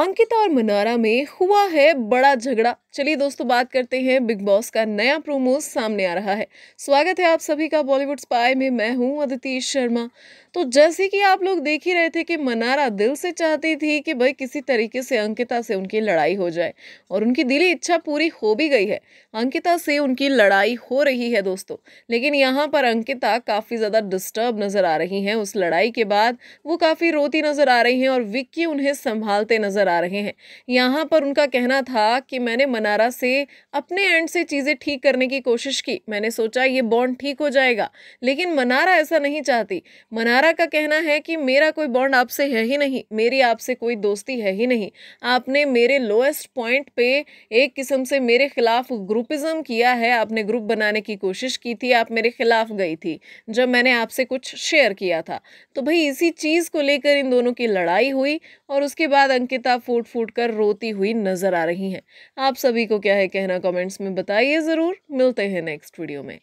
अंकिता और मनारा में हुआ है बड़ा झगड़ा चलिए दोस्तों बात करते हैं बिग बॉस का नया प्रोमो सामने आ रहा है स्वागत है आप सभी का बॉलीवुड स्पाई में मैं हूं अदिति शर्मा तो जैसे कि आप लोग देख ही रहे थे कि मनारा दिल से चाहती थी कि भाई किसी तरीके से अंकिता से उनकी लड़ाई हो जाए और उनकी दिली इच्छा पूरी हो भी गई है अंकिता से उनकी लड़ाई हो रही है दोस्तों लेकिन यहाँ पर अंकिता काफ़ी ज़्यादा डिस्टर्ब नज़र आ रही हैं उस लड़ाई के बाद वो काफ़ी रोती नज़र आ रही हैं और विक्की उन्हें संभालते नज़र आ रहे हैं यहाँ पर उनका कहना था कि मैंने मनारा से अपने एंड से चीज़ें ठीक करने की कोशिश की मैंने सोचा ये बॉन्ड ठीक हो जाएगा लेकिन मनारा ऐसा नहीं चाहती मनारा का कहना है कि मेरा कोई बॉन्ड आपसे है ही नहीं मेरी आपसे कोई दोस्ती है ही नहीं आपने मेरे लोएस्ट पॉइंट पे एक किस्म से मेरे खिलाफ ग्रुपिज़म किया है आपने ग्रुप बनाने की कोशिश की थी आप मेरे खिलाफ गई थी जब मैंने आपसे कुछ शेयर किया था तो भाई इसी चीज़ को लेकर इन दोनों की लड़ाई हुई और उसके बाद अंकिता फूट फूट कर रोती हुई नजर आ रही हैं आप सब सभी को क्या है कहना कमेंट्स में बताइए ज़रूर मिलते हैं नेक्स्ट वीडियो में